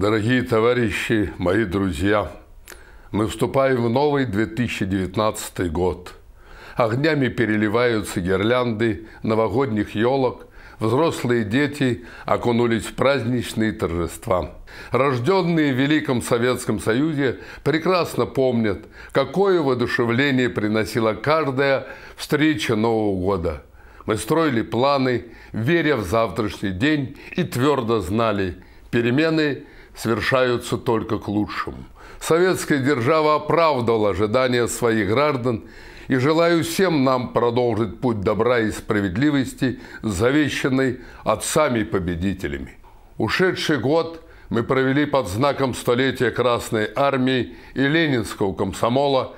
Дорогие товарищи, мои друзья, мы вступаем в новый 2019 год. Огнями переливаются гирлянды новогодних елок, взрослые дети окунулись в праздничные торжества. Рожденные в Великом Советском Союзе прекрасно помнят, какое воодушевление приносила каждая встреча Нового года. Мы строили планы, веря в завтрашний день и твердо знали – перемены Свершаются только к лучшему. Советская держава оправдала ожидания своих граждан и желаю всем нам продолжить путь добра и справедливости, завещанный отцами-победителями. Ушедший год мы провели под знаком столетия Красной Армии и Ленинского комсомола,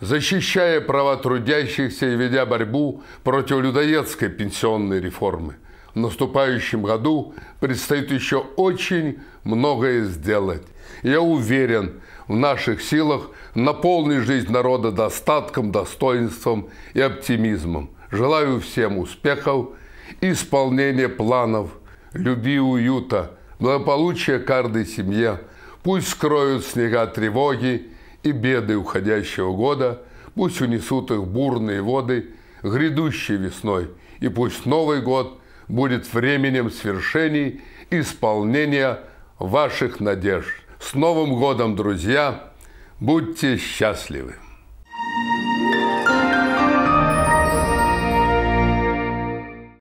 защищая права трудящихся и ведя борьбу против людоедской пенсионной реформы – в наступающем году предстоит еще очень многое сделать. Я уверен, в наших силах наполнить жизнь народа достатком, достоинством и оптимизмом. Желаю всем успехов, исполнения планов, любви и уюта, благополучия каждой семье. Пусть скроют снега тревоги и беды уходящего года, пусть унесут их бурные воды грядущей весной, и пусть Новый год – будет временем свершений, исполнения ваших надежд. С Новым годом, друзья! Будьте счастливы!